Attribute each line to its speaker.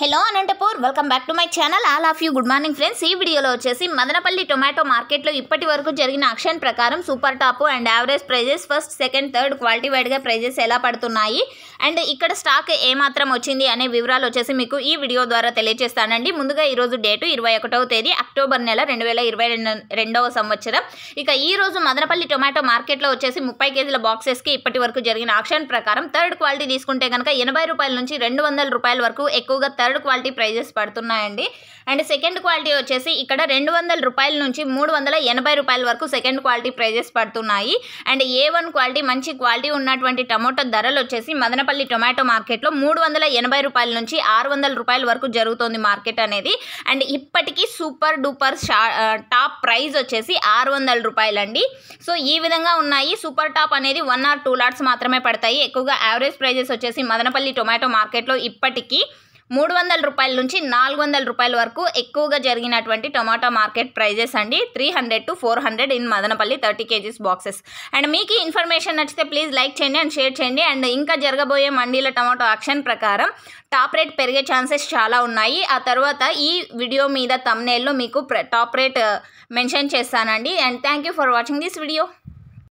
Speaker 1: hello Anantapur welcome back to my channel all of you good morning friends ఈ వీడియోలో వచ్చేసి Madanapalle tomato మార్కెట్లో ఇప్పటి వరకు జరిగిన ఆక్షన్ ప్రకారం super top and average prices first second third quality వైడ్గా ప్రైజెస్ ఎలా పడుతున్నాయి అండ్ ఇక్కడ స్టాక్ ఏమాత్రం వచ్చింది అనే వివరాలు వచ్చేసి మీకు ఈ వీడియో ద్వారా తెలియజేస్తానండి ముందుగా ఈరోజు డేటు ఇరవై ఒకటవ తేదీ అక్టోబర్ నెల రెండు వేల ఇరవై రెండవ సంవత్సరం ఇక ఈ రోజు మదనపల్లి టొమాటో మార్కెట్లో వచ్చేసి ముప్పై కేజీల బాక్సెస్కి ఇప్పటి వరకు జరిగిన ఆక్షన్ ప్రకారం థర్డ్ క్వాలిటీ తీసుకుంటే కనుక ఎనభై రూపాయల నుంచి రెండు వందల రూపాయల వరకు ఎక్కువగా థర్డ్ క్వాలిటీ ప్రైజెస్ పడుతున్నాయండి అండ్ సెకండ్ క్వాలిటీ వచ్చేసి ఇక్కడ రెండు వందల రూపాయల నుంచి మూడు వందల ఎనభై రూపాయల వరకు సెకండ్ క్వాలిటీ ప్రైజెస్ పడుతున్నాయి అండ్ ఏ వన్ క్వాలిటీ మంచి క్వాలిటీ ఉన్నటువంటి టమోటో ధరలు వచ్చేసి మదనపల్లి టొమాటో మార్కెట్లో మూడు వందల ఎనభై రూపాయల నుంచి ఆరు వందల రూపాయల వరకు జరుగుతుంది మార్కెట్ అనేది అండ్ ఇప్పటికీ సూపర్ డూపర్ షా టాప్ ప్రైజ్ వచ్చేసి ఆరు వందల రూపాయలండి సో ఈ విధంగా ఉన్నాయి సూపర్ టాప్ అనేది వన్ ఆర్ టూ లాట్స్ మాత్రమే పడతాయి ఎక్కువగా యావరేజ్ ప్రైజెస్ వచ్చేసి మదనపల్లి టొమాటో మార్కెట్లో ఇప్పటికీ మూడు వందల రూపాయల నుంచి నాలుగు వందల రూపాయల వరకు ఎక్కువగా జరిగినటువంటి టొమాటో మార్కెట్ ప్రైజెస్ అండి three hundred to four hundred in Madanapalle thirty kgs boxes and మీకు ఈ ఇన్ఫర్మేషన్ నచ్చితే ప్లీజ్ లైక్ చేయండి అండ్ షేర్ చేయండి అండ్ ఇంకా జరగబోయే మండీల టొమాటో యాక్షన్ ప్రకారం టాప్ రేట్ పెరిగే ఛాన్సెస్ చాలా ఉన్నాయి ఆ తర్వాత ఈ వీడియో మీద తమ్నేల్లో మీకు టాప్ రేట్ మెన్షన్ చేస్తానండి and thank you for watching this video